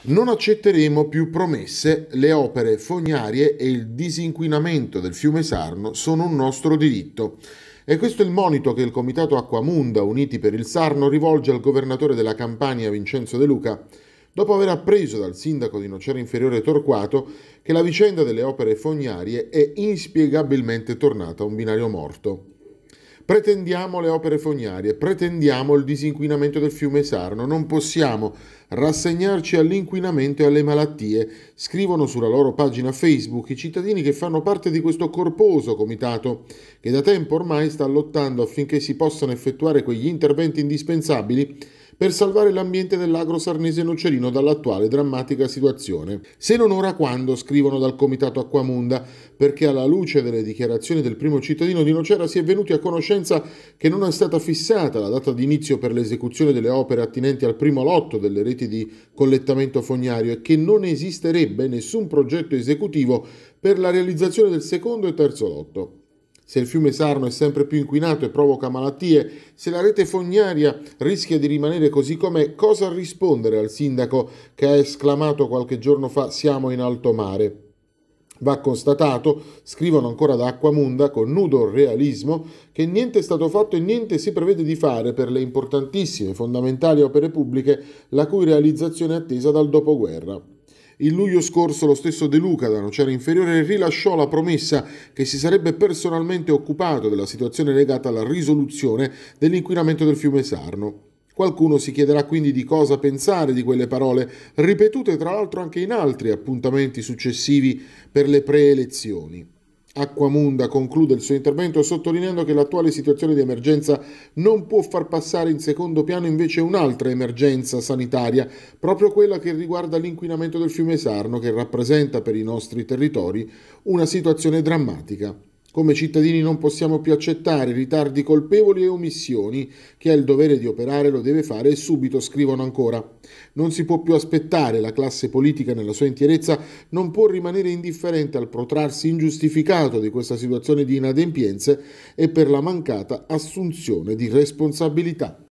Non accetteremo più promesse, le opere fognarie e il disinquinamento del fiume Sarno sono un nostro diritto. E questo è il monito che il Comitato Acquamunda Uniti per il Sarno rivolge al governatore della Campania Vincenzo De Luca, dopo aver appreso dal sindaco di Nocera Inferiore Torquato che la vicenda delle opere fognarie è inspiegabilmente tornata a un binario morto. Pretendiamo le opere fognarie, pretendiamo il disinquinamento del fiume Sarno, non possiamo rassegnarci all'inquinamento e alle malattie, scrivono sulla loro pagina Facebook i cittadini che fanno parte di questo corposo comitato che da tempo ormai sta lottando affinché si possano effettuare quegli interventi indispensabili per salvare l'ambiente dell'agro sarnese nocerino dall'attuale drammatica situazione. Se non ora quando, scrivono dal comitato Acquamunda, perché alla luce delle dichiarazioni del primo cittadino di Nocera si è venuti a conoscenza che non è stata fissata la data d'inizio per l'esecuzione delle opere attinenti al primo lotto delle reti di collettamento fognario e che non esisterebbe nessun progetto esecutivo per la realizzazione del secondo e terzo lotto se il fiume Sarno è sempre più inquinato e provoca malattie, se la rete fognaria rischia di rimanere così com'è, cosa rispondere al sindaco che ha esclamato qualche giorno fa siamo in alto mare? Va constatato, scrivono ancora da Acquamunda con nudo realismo, che niente è stato fatto e niente si prevede di fare per le importantissime, fondamentali opere pubbliche la cui realizzazione è attesa dal dopoguerra. In luglio scorso lo stesso De Luca da Nocera Inferiore rilasciò la promessa che si sarebbe personalmente occupato della situazione legata alla risoluzione dell'inquinamento del fiume Sarno. Qualcuno si chiederà quindi di cosa pensare di quelle parole, ripetute tra l'altro anche in altri appuntamenti successivi per le preelezioni. Acquamunda conclude il suo intervento sottolineando che l'attuale situazione di emergenza non può far passare in secondo piano invece un'altra emergenza sanitaria, proprio quella che riguarda l'inquinamento del fiume Sarno, che rappresenta per i nostri territori una situazione drammatica. Come cittadini non possiamo più accettare ritardi colpevoli e omissioni. Chi ha il dovere di operare lo deve fare e subito, scrivono ancora. Non si può più aspettare, la classe politica nella sua intierezza non può rimanere indifferente al protrarsi ingiustificato di questa situazione di inadempienze e per la mancata assunzione di responsabilità.